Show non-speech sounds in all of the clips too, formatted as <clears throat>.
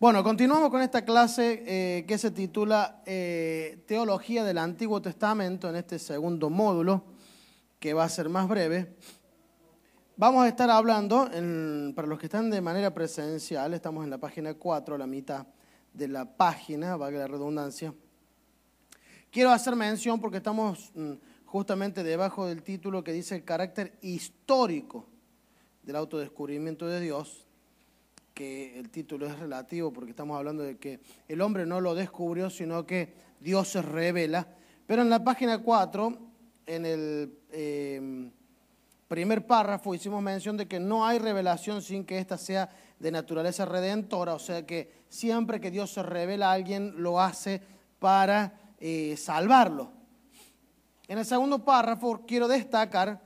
Bueno, continuamos con esta clase eh, que se titula eh, Teología del Antiguo Testamento en este segundo módulo, que va a ser más breve. Vamos a estar hablando, para los que están de manera presencial, estamos en la página 4, la mitad de la página, valga la redundancia. Quiero hacer mención porque estamos mm, justamente debajo del título que dice el carácter histórico del autodescubrimiento de Dios, que el título es relativo porque estamos hablando de que el hombre no lo descubrió, sino que Dios se revela. Pero en la página 4, en el eh, primer párrafo, hicimos mención de que no hay revelación sin que ésta sea de naturaleza redentora, o sea que siempre que Dios se revela a alguien, lo hace para eh, salvarlo. En el segundo párrafo quiero destacar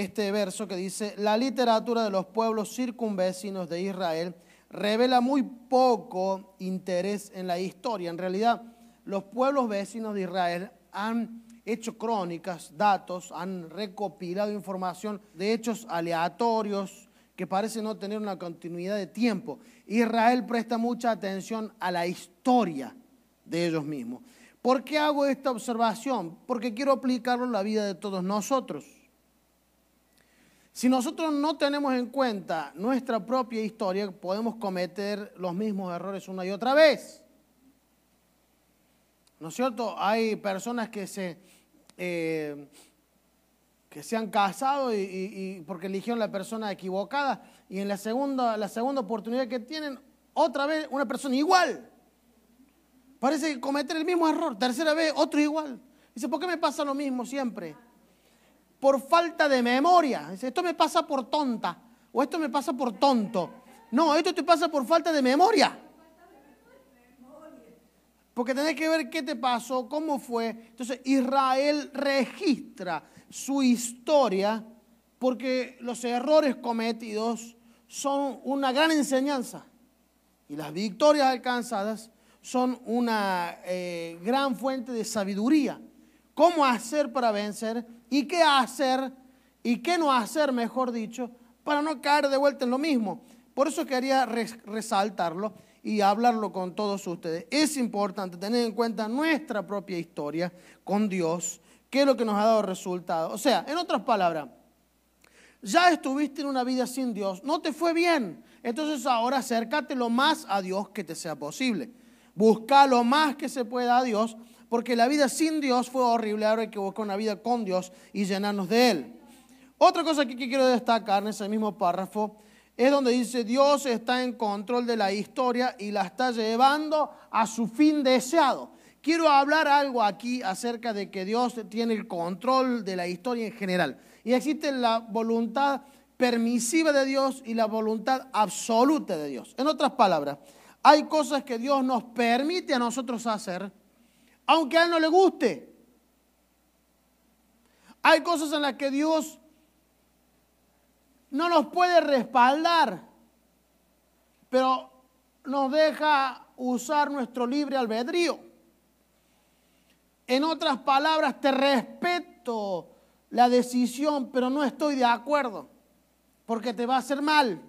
este verso que dice, la literatura de los pueblos circunvecinos de Israel revela muy poco interés en la historia. En realidad, los pueblos vecinos de Israel han hecho crónicas, datos, han recopilado información de hechos aleatorios que parece no tener una continuidad de tiempo. Israel presta mucha atención a la historia de ellos mismos. ¿Por qué hago esta observación? Porque quiero aplicarlo en la vida de todos nosotros. Si nosotros no tenemos en cuenta nuestra propia historia, podemos cometer los mismos errores una y otra vez. ¿No es cierto? Hay personas que se, eh, que se han casado y, porque eligieron la persona equivocada y en la segunda, la segunda oportunidad que tienen, otra vez una persona igual. Parece cometer el mismo error, tercera vez otro igual. Dice, ¿por qué me pasa lo mismo siempre? por falta de memoria. esto me pasa por tonta o esto me pasa por tonto. No, esto te pasa por falta de memoria. Porque tenés que ver qué te pasó, cómo fue. Entonces Israel registra su historia porque los errores cometidos son una gran enseñanza y las victorias alcanzadas son una eh, gran fuente de sabiduría cómo hacer para vencer y qué hacer y qué no hacer, mejor dicho, para no caer de vuelta en lo mismo. Por eso quería resaltarlo y hablarlo con todos ustedes. Es importante tener en cuenta nuestra propia historia con Dios, qué es lo que nos ha dado resultado. O sea, en otras palabras, ya estuviste en una vida sin Dios, no te fue bien, entonces ahora acércate lo más a Dios que te sea posible. Busca lo más que se pueda a Dios porque la vida sin Dios fue horrible, ahora hay que buscar una vida con Dios y llenarnos de Él. Otra cosa que quiero destacar en ese mismo párrafo es donde dice Dios está en control de la historia y la está llevando a su fin deseado. Quiero hablar algo aquí acerca de que Dios tiene el control de la historia en general. Y existe la voluntad permisiva de Dios y la voluntad absoluta de Dios. En otras palabras, hay cosas que Dios nos permite a nosotros hacer aunque a él no le guste. Hay cosas en las que Dios no nos puede respaldar, pero nos deja usar nuestro libre albedrío. En otras palabras, te respeto la decisión, pero no estoy de acuerdo, porque te va a hacer mal.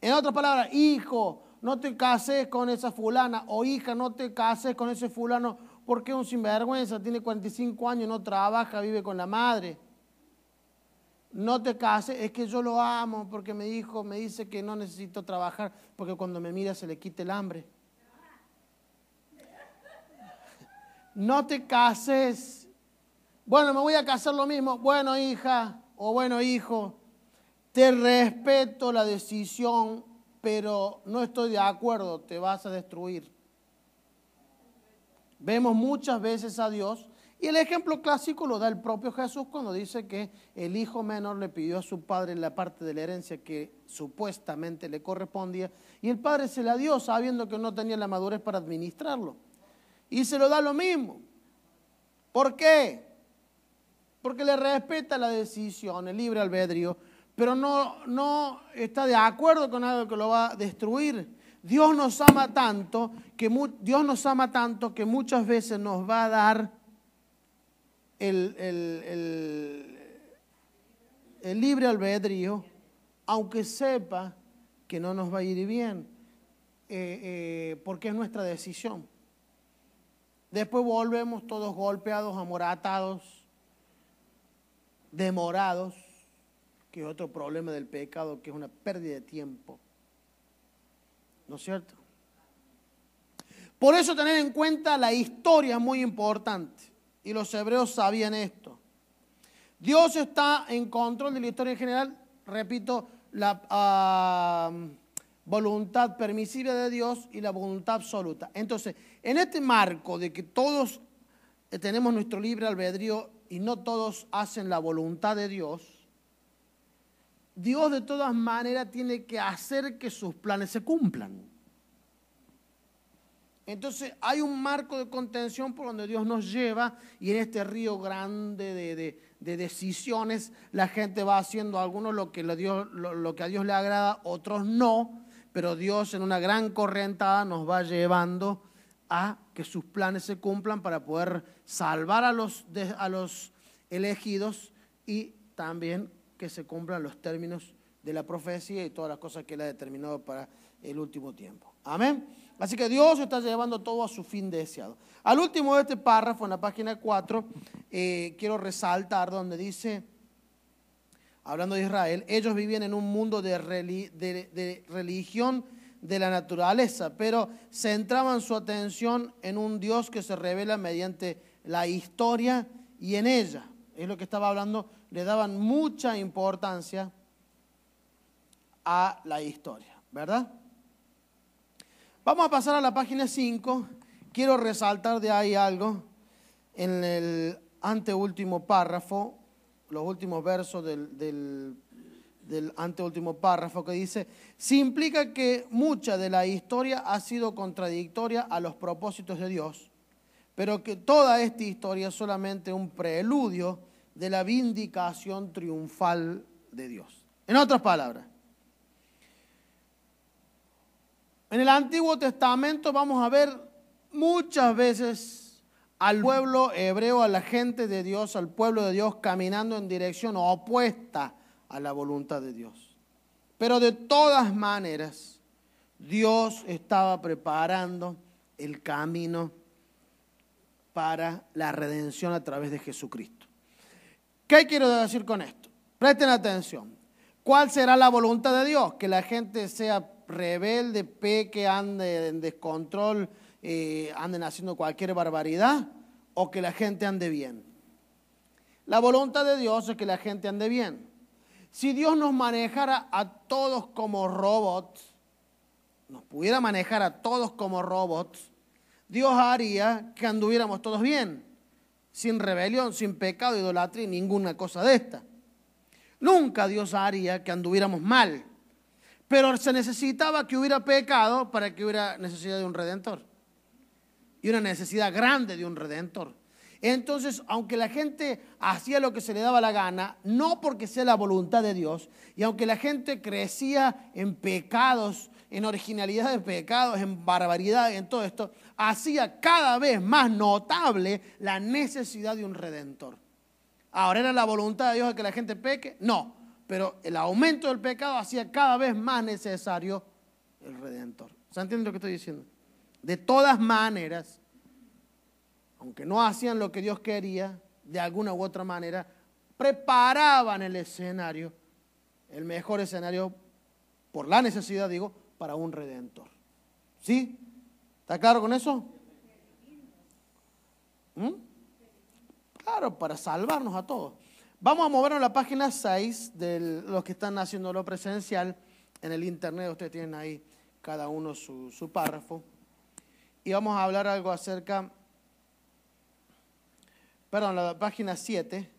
En otras palabras, hijo, no te cases con esa fulana, o hija, no te cases con ese fulano, porque es un sinvergüenza, tiene 45 años, no trabaja, vive con la madre. No te cases, es que yo lo amo, porque me dijo, me dice que no necesito trabajar, porque cuando me mira se le quita el hambre. No te cases. Bueno, me voy a casar lo mismo. Bueno, hija o bueno, hijo, te respeto la decisión pero no estoy de acuerdo, te vas a destruir. Vemos muchas veces a Dios y el ejemplo clásico lo da el propio Jesús cuando dice que el hijo menor le pidió a su padre la parte de la herencia que supuestamente le correspondía y el padre se la dio sabiendo que no tenía la madurez para administrarlo. Y se lo da lo mismo. ¿Por qué? Porque le respeta la decisión, el libre albedrío pero no, no está de acuerdo con algo que lo va a destruir. Dios nos ama tanto que Dios nos ama tanto que muchas veces nos va a dar el, libre albedrío, aunque sepa que no nos va a ir bien, eh, eh, porque es nuestra decisión. Después volvemos todos golpeados, amoratados, demorados que es otro problema del pecado, que es una pérdida de tiempo. ¿No es cierto? Por eso tener en cuenta la historia es muy importante. Y los hebreos sabían esto. Dios está en control de la historia en general. Repito, la ah, voluntad permisiva de Dios y la voluntad absoluta. Entonces, en este marco de que todos tenemos nuestro libre albedrío y no todos hacen la voluntad de Dios, Dios de todas maneras tiene que hacer que sus planes se cumplan. Entonces hay un marco de contención por donde Dios nos lleva y en este río grande de, decisiones la gente va haciendo algunos lo que, que a Dios le agrada, otros no, pero Dios en una gran corrientada nos va llevando a que sus planes se cumplan para poder salvar a los, a los elegidos y también que se cumplan los términos de la profecía y todas las cosas que él ha determinado para el último tiempo. Amén. Así que Dios está llevando todo a su fin deseado. Al último de este párrafo, en la página 4, eh, quiero resaltar donde dice, hablando de Israel, ellos vivían en un mundo de religión de la naturaleza, pero centraban su atención en un Dios que se revela mediante la historia y en ella. Es lo que estaba hablando le daban mucha importancia a la historia, ¿verdad? Vamos a pasar a la página 5. Quiero resaltar de ahí algo en el anteúltimo párrafo, los últimos versos del, anteúltimo párrafo que dice, si implica que mucha de la historia ha sido contradictoria a los propósitos de Dios, pero que toda esta historia es solamente un preludio de la vindicación triunfal de Dios. En otras palabras, en el Antiguo Testamento vamos a ver muchas veces al pueblo hebreo, a la gente de Dios, al pueblo de Dios caminando en dirección opuesta a la voluntad de Dios. Pero de todas maneras, Dios estaba preparando el camino para la redención a través de Jesucristo. ¿Qué quiero decir con esto? Presten atención. ¿Cuál será la voluntad de Dios? Que la gente sea rebelde, peque, ande en descontrol, eh, anden haciendo cualquier barbaridad, o que la gente ande bien. La voluntad de Dios es que la gente ande bien. Si Dios nos manejara a todos como robots, nos pudiera manejar a todos como robots, Dios haría que anduviéramos todos bien sin rebelión, sin pecado, idolatría y ninguna cosa de esta. Nunca Dios haría que anduviéramos mal, pero se necesitaba que hubiera pecado para que hubiera necesidad de un redentor. Y una necesidad grande de un redentor. Entonces, aunque la gente hacía lo que se le daba la gana, no porque sea la voluntad de Dios, y aunque la gente crecía en pecados en originalidad de pecados, en barbaridad, en todo esto, hacía cada vez más notable la necesidad de un redentor. Ahora era la voluntad de Dios de que la gente peque, no, pero el aumento del pecado hacía cada vez más necesario el redentor. ¿Se entiende lo que estoy diciendo? De todas maneras, aunque no hacían lo que Dios quería, de alguna u otra manera, preparaban el escenario, el mejor escenario, por la necesidad, digo, para un redentor. ¿Sí? ¿Está claro con eso? ¿Mm? Claro, para salvarnos a todos. Vamos a movernos a la página 6 de los que están haciendo lo presencial en el internet. Ustedes tienen ahí cada uno su, su párrafo. Y vamos a hablar algo acerca, perdón, la página 7.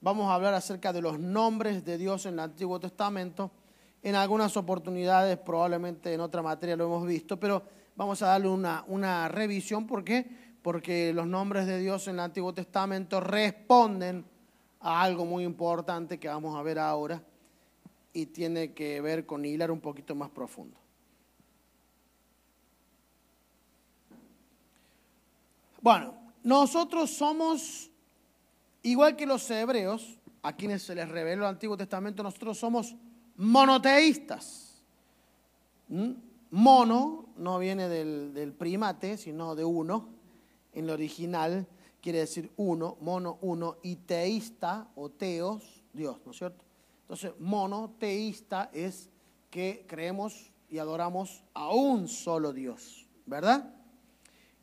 Vamos a hablar acerca de los nombres de Dios en el Antiguo Testamento en algunas oportunidades, probablemente en otra materia lo hemos visto, pero vamos a darle una, una revisión. ¿Por qué? Porque los nombres de Dios en el Antiguo Testamento responden a algo muy importante que vamos a ver ahora y tiene que ver con hilar un poquito más profundo. Bueno, nosotros somos, igual que los hebreos, a quienes se les reveló el Antiguo Testamento, nosotros somos monoteístas. ¿Mm? Mono no viene del, del, primate, sino de uno. En lo original quiere decir uno, mono uno, y teísta o teos, Dios, ¿no es cierto? Entonces, monoteísta es que creemos y adoramos a un solo Dios, ¿verdad?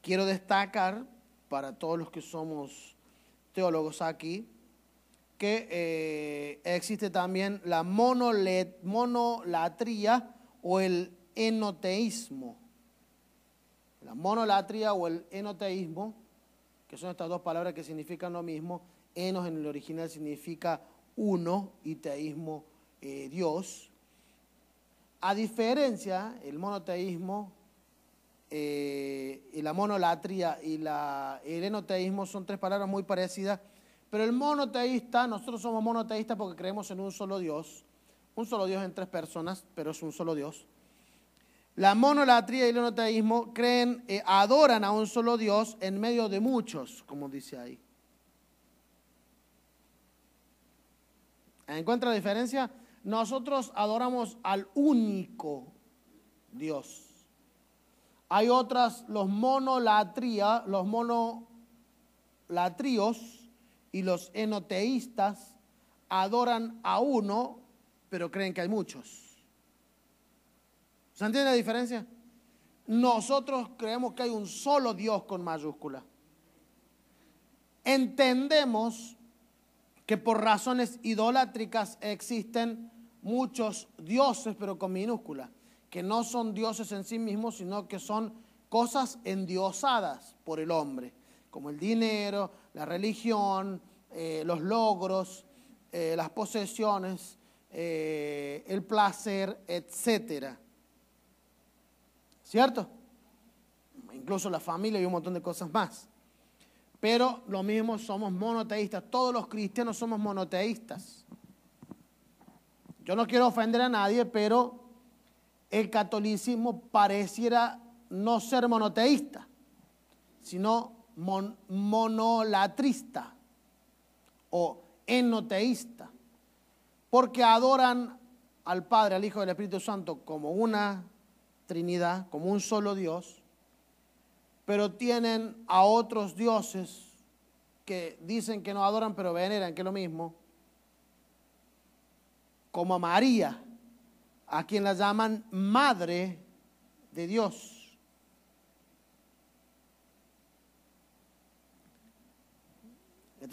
Quiero destacar para todos los que somos teólogos aquí, que eh, existe también la monolatría o el enoteísmo. La monolatría o el enoteísmo, que son estas dos palabras que significan lo mismo, enos en el original significa uno y teísmo eh, Dios. A diferencia, el monoteísmo, eh, y la monolatría y la, el enoteísmo son tres palabras muy parecidas pero el monoteísta, nosotros somos monoteístas porque creemos en un solo Dios, un solo Dios en tres personas, pero es un solo Dios. La monolatría y el monoteísmo creen, eh, adoran a un solo Dios en medio de muchos, como dice ahí. ¿Encuentra la diferencia? Nosotros adoramos al único Dios. Hay otras, los monolatría, los monolatríos, y los enoteístas adoran a uno, pero creen que hay muchos. ¿Se entiende la diferencia? Nosotros creemos que hay un solo Dios con mayúscula. Entendemos que por razones idolátricas existen muchos dioses, pero con minúscula, que no son dioses en sí mismos, sino que son cosas endiosadas por el hombre, como el dinero, la religión, eh, los logros, eh, las posesiones, eh, el placer, etc. ¿Cierto? Incluso la familia y un montón de cosas más. Pero lo mismo somos monoteístas, todos los cristianos somos monoteístas. Yo no quiero ofender a nadie, pero el catolicismo pareciera no ser monoteísta, sino monolatrista o enoteísta, porque adoran al Padre, al Hijo y al Espíritu Santo como una Trinidad, como un solo Dios, pero tienen a otros dioses que dicen que no adoran, pero veneran, que es lo mismo, como a María, a quien la llaman Madre de Dios.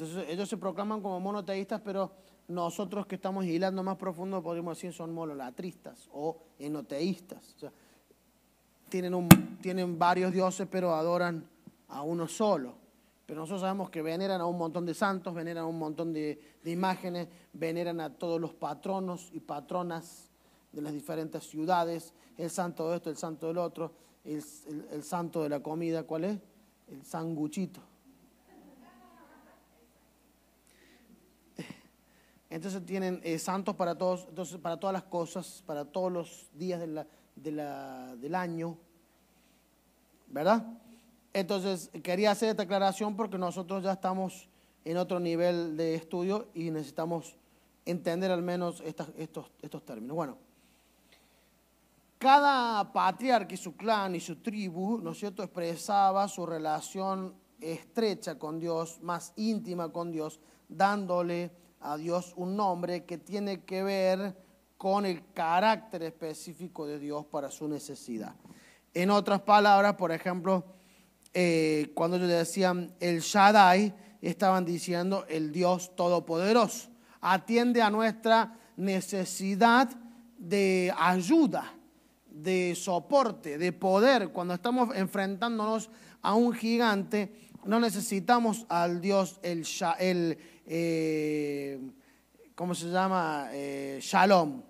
Entonces ellos se proclaman como monoteístas, pero nosotros que estamos hilando más profundo podríamos decir son monolatristas o enoteístas. tienen, tienen varios dioses, pero adoran a uno solo. Pero nosotros sabemos que veneran a un montón de santos, veneran a un montón de, imágenes, veneran a todos los patronos y patronas de las diferentes ciudades, el santo de esto, el santo del otro, el santo de la comida, ¿cuál es? El sanguchito. Entonces tienen eh, santos para todos, entonces para todas las cosas, para todos los días de la, del año, ¿verdad? Entonces quería hacer esta aclaración porque nosotros ya estamos en otro nivel de estudio y necesitamos entender al menos estas, estos, estos términos. Bueno, cada patriarca y su clan y su tribu, ¿no es cierto?, expresaba su relación estrecha con Dios, más íntima con Dios, dándole a Dios un nombre que tiene que ver con el carácter específico de Dios para su necesidad. En otras palabras, por ejemplo, eh, cuando ellos decían el Shaddai, estaban diciendo el Dios Todopoderoso. Atiende a nuestra necesidad de ayuda, de soporte, de poder. Cuando estamos enfrentándonos a un gigante, no necesitamos al Dios el, el eh, ¿cómo se llama? Eh, Shalom,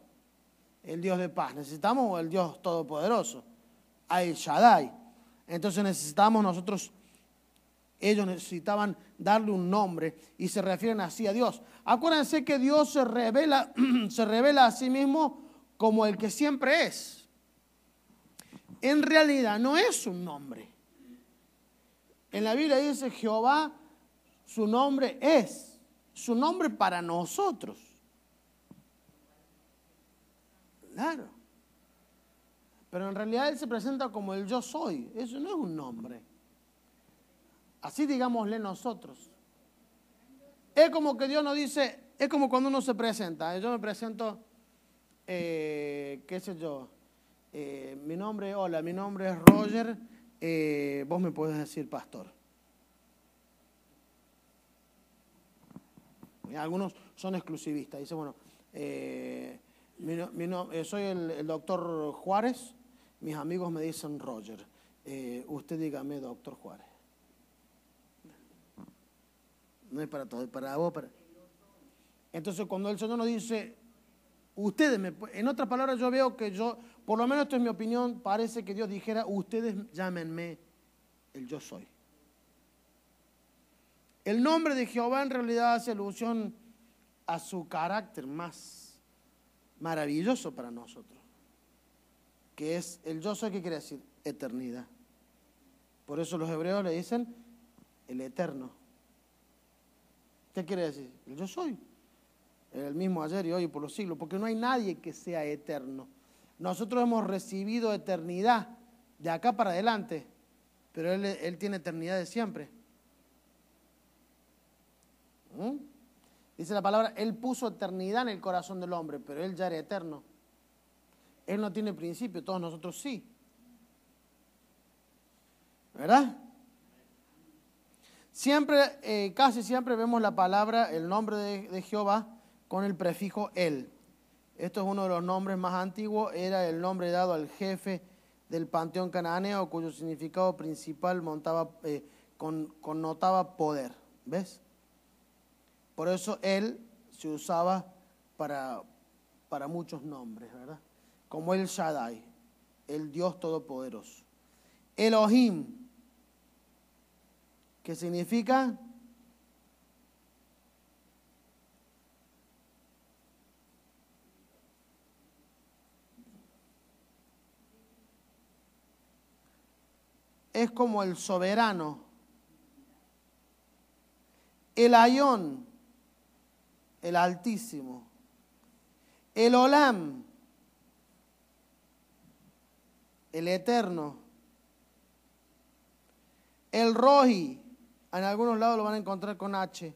el Dios de paz. Necesitamos el Dios todopoderoso, el Shaddai. Entonces necesitamos nosotros, ellos necesitaban darle un nombre y se refieren así a Dios. Acuérdense que Dios se revela, <clears throat> se revela a sí mismo como el que siempre es. En realidad no es un nombre. En la Biblia dice Jehová, su nombre es su nombre para nosotros. Claro. Pero en realidad Él se presenta como el yo soy. Eso no es un nombre. Así digámosle nosotros. Es como que Dios nos dice, es como cuando uno se presenta. Eh, yo me presento, eh, qué sé yo, eh, mi nombre, hola, mi nombre es Roger, vos me puedes decir pastor. algunos son exclusivistas. Dice, bueno, eh, eh, soy el, doctor Juárez, mis amigos me dicen Roger. Eh, usted dígame, doctor Juárez. No es para todo, es para vos. Entonces, cuando el Señor nos dice, ustedes, me... en otras palabras, yo veo que yo, por lo menos esto es mi opinión, parece que Dios dijera, ustedes llámenme el yo soy. El nombre de Jehová en realidad hace alusión a su carácter más maravilloso para nosotros, que es el yo soy que quiere decir eternidad. Por eso los hebreos le dicen el eterno. ¿Qué quiere decir? El yo soy. El mismo ayer y hoy por los siglos, porque no hay nadie que sea eterno. Nosotros hemos recibido eternidad de acá para adelante, pero él tiene eternidad de siempre. ¿Mm? Dice la palabra, Él puso eternidad en el corazón del hombre, pero Él ya era eterno. Él no tiene principio, todos nosotros sí. ¿Verdad? Siempre, eh, casi siempre vemos la palabra, el nombre de, Jehová con el prefijo Él. Esto es uno de los nombres más antiguos, era el nombre dado al jefe del panteón cananeo cuyo significado principal montaba, eh, connotaba poder. ¿Ves? Por eso él se usaba para, para muchos nombres, ¿verdad? Como el Shaddai, el Dios Todopoderoso. Elohim, que significa es como el soberano. El ayón el Altísimo. El Olam, el Eterno. El Roji, en algunos lados lo van a encontrar con H.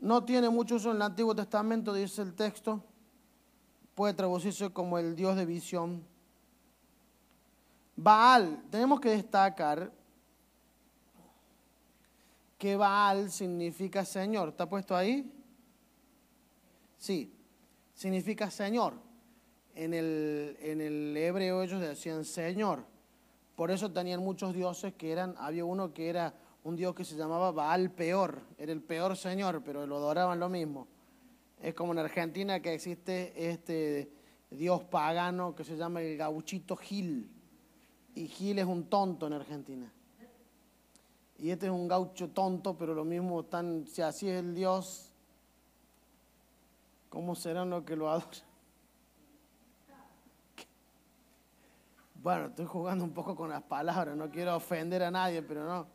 No tiene mucho uso en el Antiguo Testamento, dice el texto. Puede traducirse como el Dios de visión. Baal, tenemos que destacar que Baal significa Señor. ¿Está puesto ahí? Sí, significa Señor. En el, en el hebreo ellos decían Señor. Por eso tenían muchos dioses que eran, había uno que era un dios que se llamaba Baal Peor, era el peor señor, pero lo adoraban lo mismo. Es como en Argentina que existe este dios pagano que se llama el gauchito Gil, y Gil es un tonto en Argentina y este es un gaucho tonto, pero lo mismo tan, si así es el Dios, ¿cómo será uno que lo adora? <laughs> Bueno, estoy jugando un poco con las palabras, no quiero ofender a nadie, pero no.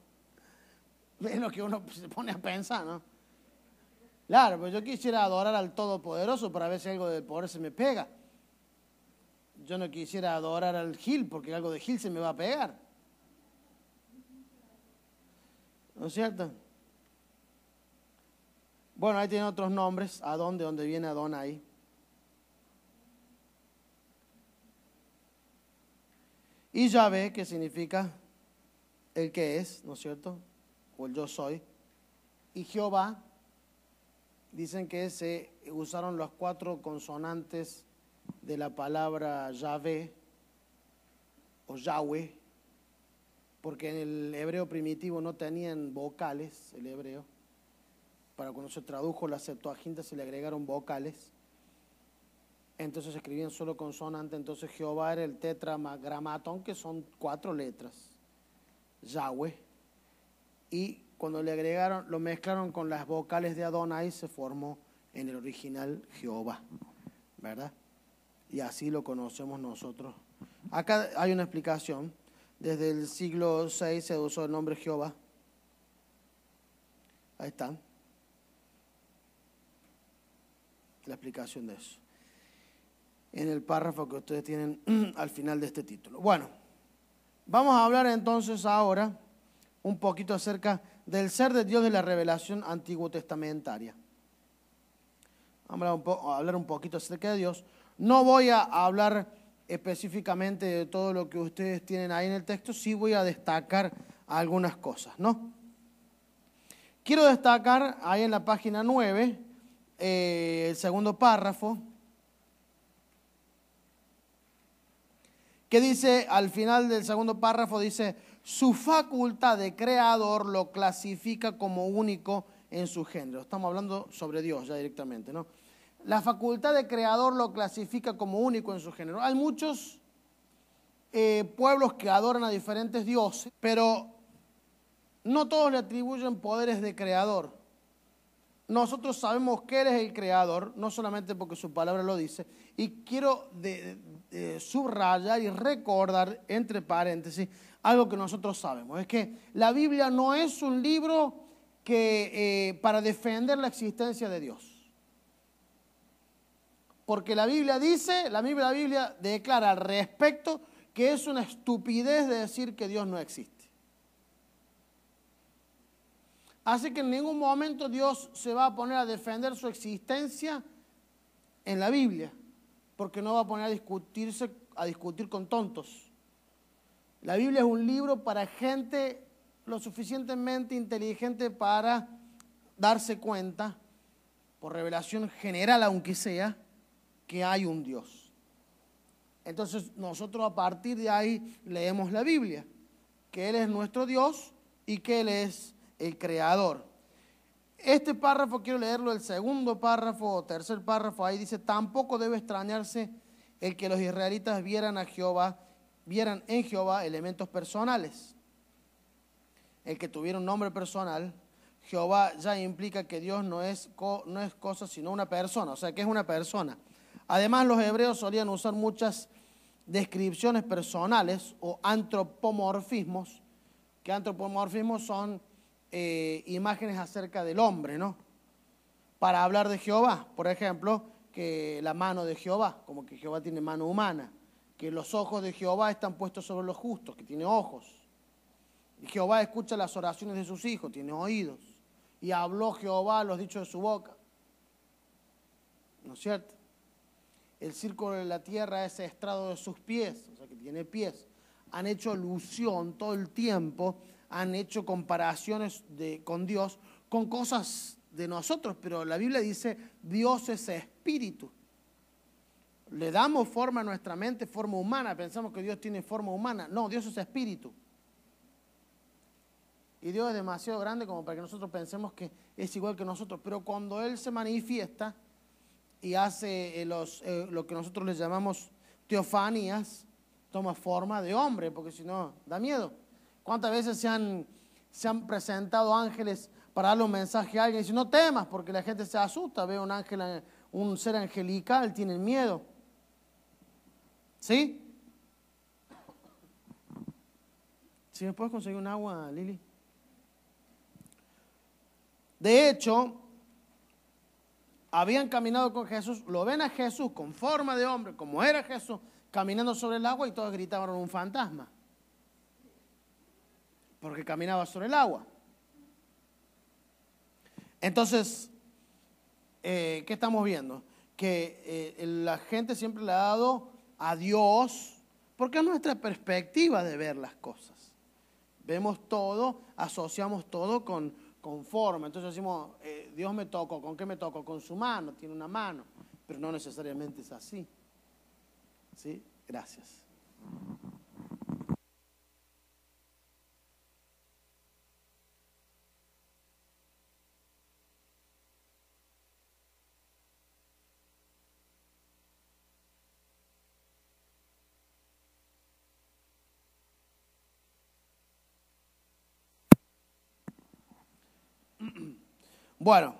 Es que uno se pone a pensar, ¿no? Claro, pues yo quisiera adorar al Todopoderoso para ver si algo de poder se me pega. Yo no quisiera adorar al Gil porque algo de Gil se me va a pegar. ¿No es cierto? Bueno, ahí tiene otros nombres. Adón, de dónde viene Adón ahí. Y Yahvé, que significa el que es, ¿no es cierto? O el yo soy. Y Jehová, dicen que se usaron las cuatro consonantes de la palabra Yahvé o Yahweh, porque en el hebreo primitivo no tenían vocales, el hebreo. Para cuando se tradujo la Septuaginta se le agregaron vocales. Entonces escribían solo consonante. Entonces Jehová era el tetragramatón, que son cuatro letras. Yahweh. Y cuando le agregaron, lo mezclaron con las vocales de Adonai, se formó en el original Jehová. ¿Verdad? Y así lo conocemos nosotros. Acá hay una explicación desde el siglo VI se usó el nombre Jehová. Ahí está. La explicación de eso. En el párrafo que ustedes tienen <clears throat> al final de este título. Bueno, vamos a hablar entonces ahora un poquito acerca del ser de Dios de la revelación antiguo testamentaria. Vamos hablar un, hablar un poquito acerca de Dios. No voy a hablar específicamente de todo lo que ustedes tienen ahí en el texto, sí voy a destacar algunas cosas, ¿no? Quiero destacar ahí en la página 9, eh, el segundo párrafo, que dice, al final del segundo párrafo dice, su facultad de creador lo clasifica como único en su género. Estamos hablando sobre Dios ya directamente, ¿no? La facultad de creador lo clasifica como único en su género. Hay muchos eh, pueblos que adoran a diferentes dioses, pero no todos le atribuyen poderes de creador. Nosotros sabemos que Él es el creador, no solamente porque su palabra lo dice, y quiero eh, subrayar y recordar, entre paréntesis, algo que nosotros sabemos, es que la Biblia no es un libro que, eh, para defender la existencia de Dios. Porque la Biblia dice, la Biblia, Biblia declara al respecto que es una estupidez de decir que Dios no existe. Hace que en ningún momento Dios se va a poner a defender su existencia en la Biblia, porque no va a poner a discutirse a discutir con tontos. La Biblia es un libro para gente lo suficientemente inteligente para darse cuenta, por revelación general aunque sea, que hay un Dios. Entonces nosotros a partir de ahí leemos la Biblia, que Él es nuestro Dios y que Él es el creador. Este párrafo quiero leerlo, el segundo párrafo o tercer párrafo, ahí dice, tampoco debe extrañarse el que los israelitas vieran a Jehová, vieran en Jehová elementos personales. El que tuviera un nombre personal, Jehová ya implica que Dios no es, no es cosa sino una persona, o sea que es una persona. Además, los hebreos solían usar muchas descripciones personales o antropomorfismos, que antropomorfismos son eh, imágenes acerca del hombre, ¿no? Para hablar de Jehová, por ejemplo, que la mano de Jehová, como que Jehová tiene mano humana, que los ojos de Jehová están puestos sobre los justos, que tiene ojos. Y Jehová escucha las oraciones de sus hijos, tiene oídos. Y habló Jehová los dichos de su boca. ¿No es cierto? El círculo de la tierra es estrado de sus pies, o sea que tiene pies. Han hecho alusión todo el tiempo, han hecho comparaciones con Dios, con cosas de nosotros, pero la Biblia dice, Dios es espíritu. Le damos forma a nuestra mente, forma humana, pensamos que Dios tiene forma humana. No, Dios es espíritu. Y Dios es demasiado grande como para que nosotros pensemos que es igual que nosotros. Pero cuando Él se manifiesta, y hace eh, los, eh, lo que nosotros les llamamos teofanías, toma forma de hombre, porque si no, da miedo. ¿Cuántas veces se han, se han presentado ángeles para darle un mensaje a alguien y no temas, porque la gente se asusta, ve un ángel, un ser angelical, tiene miedo. ¿Sí? Si ¿Sí me puedes conseguir un agua, Lili. De hecho, habían caminado con Jesús, lo ven a Jesús con forma de hombre, como era Jesús, caminando sobre el agua y todos gritaban un fantasma, porque caminaba sobre el agua. Entonces, eh, ¿qué estamos viendo? Que eh, la gente siempre le ha dado a Dios, porque es nuestra perspectiva de ver las cosas. Vemos todo, asociamos todo con, con Entonces decimos, eh, Dios me tocó, ¿con qué me tocó? Con su mano, tiene una mano, pero no necesariamente es así. ¿Sí? Gracias. Bueno,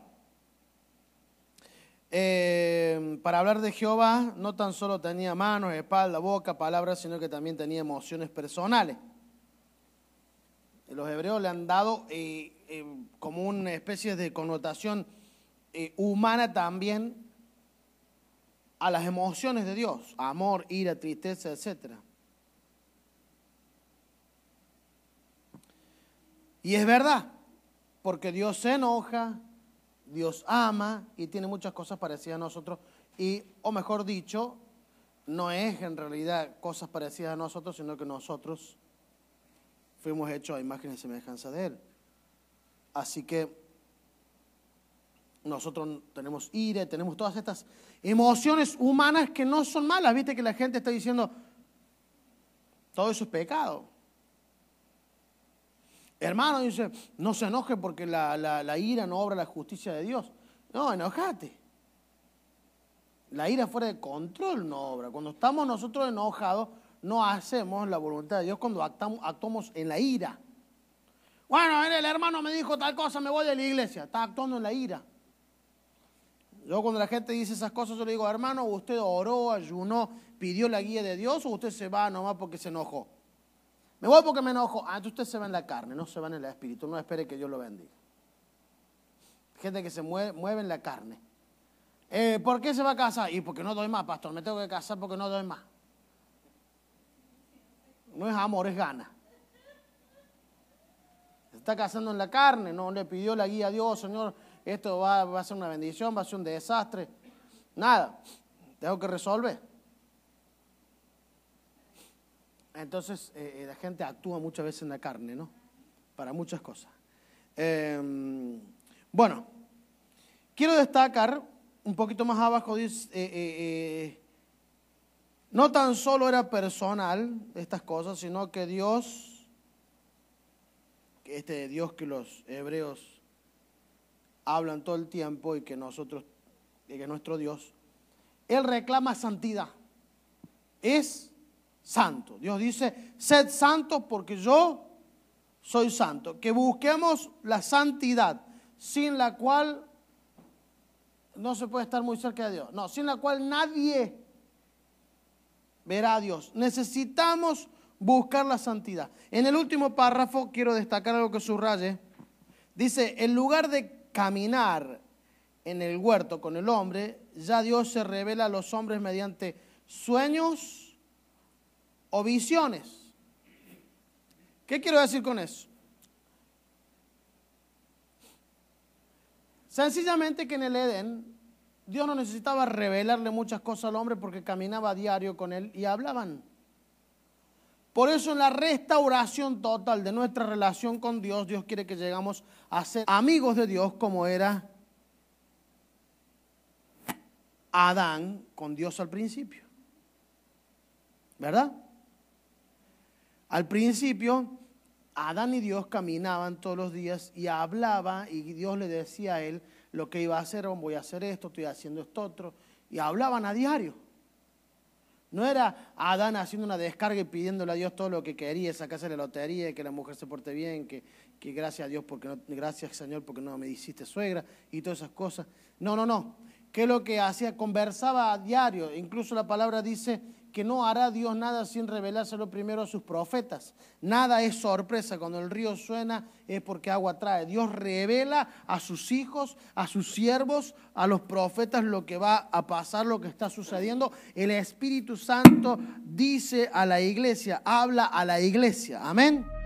eh, para hablar de Jehová no tan solo tenía manos, espalda, boca, palabras, sino que también tenía emociones personales. Los hebreos le han dado eh, eh, como una especie de connotación humana también a las emociones de Dios, amor, ira, tristeza, etc. Y es verdad, porque Dios se enoja, Dios ama y tiene muchas cosas parecidas a nosotros. Y, o mejor dicho, no es en realidad cosas parecidas a nosotros, sino que nosotros fuimos hechos a imagen y semejanza de Él. Así que nosotros tenemos ira, tenemos todas estas emociones humanas que no son malas. Viste que la gente está diciendo, todo eso es pecado. Hermano, dice, no se enoje porque la, ira no obra la justicia de Dios. No, enojate. La ira fuera de control no obra. Cuando estamos nosotros enojados, no hacemos la voluntad de Dios cuando actuamos en la ira. Bueno, el hermano me dijo tal cosa, me voy de la iglesia. Está actuando en la ira. Yo cuando la gente dice esas cosas, yo le digo, hermano, usted oró, ayunó, pidió la guía de Dios o usted se va nomás porque se enojó. Me voy porque me enojo. Ah, usted se va en la carne, no se va en el espíritu. No espere que yo lo bendiga. Gente que se mueve, en la carne. Eh, ¿Por qué se va a casar? Y porque no doy más, pastor. Me tengo que casar porque no doy más. No es amor, es gana. Se está casando en la carne, no le pidió la guía a Dios, Señor. Esto va, va a ser una bendición, va a ser un desastre. Nada, tengo que resolver. Entonces, eh, eh, la gente actúa muchas veces en la carne, ¿no? Para muchas cosas. Em, bueno, quiero destacar un poquito más abajo, eh, no tan solo era personal estas cosas, sino que Dios, este Dios que los hebreos hablan todo el tiempo y que nosotros, y que nuestro Dios, Él reclama santidad. Es santo. Dios dice, sed santo porque yo soy santo. Que busquemos la santidad, sin la cual no se puede estar muy cerca de Dios. No, sin la cual nadie verá a Dios. Necesitamos buscar la santidad. En el último párrafo quiero destacar algo que subraye. Dice, en lugar de caminar en el huerto con el hombre, ya Dios se revela a los hombres mediante sueños o visiones. ¿Qué quiero decir con eso? Sencillamente que en el Edén Dios no necesitaba revelarle muchas cosas al hombre porque caminaba a diario con él y hablaban. Por eso en la restauración total de nuestra relación con Dios, Dios quiere que llegamos a ser amigos de Dios como era Adán con Dios al principio. ¿Verdad? Al principio, Adán y Dios caminaban todos los días y hablaba y Dios le decía a él lo que iba a hacer, voy a hacer esto, estoy haciendo esto otro, y hablaban a diario. No era Adán haciendo una descarga y pidiéndole a Dios todo lo que quería, sacarse la lotería, que la mujer se porte bien, que, que gracias a Dios porque no, gracias Señor porque no me hiciste suegra y todas esas cosas. No, no, no. ¿Qué es lo que hacía? Conversaba a diario. Incluso la palabra dice que no hará Dios nada sin revelárselo primero a sus profetas. Nada es sorpresa. Cuando el río suena es porque agua trae. Dios revela a sus hijos, a sus siervos, a los profetas lo que va a pasar, lo que está sucediendo. El Espíritu Santo dice a la iglesia, habla a la iglesia. Amén.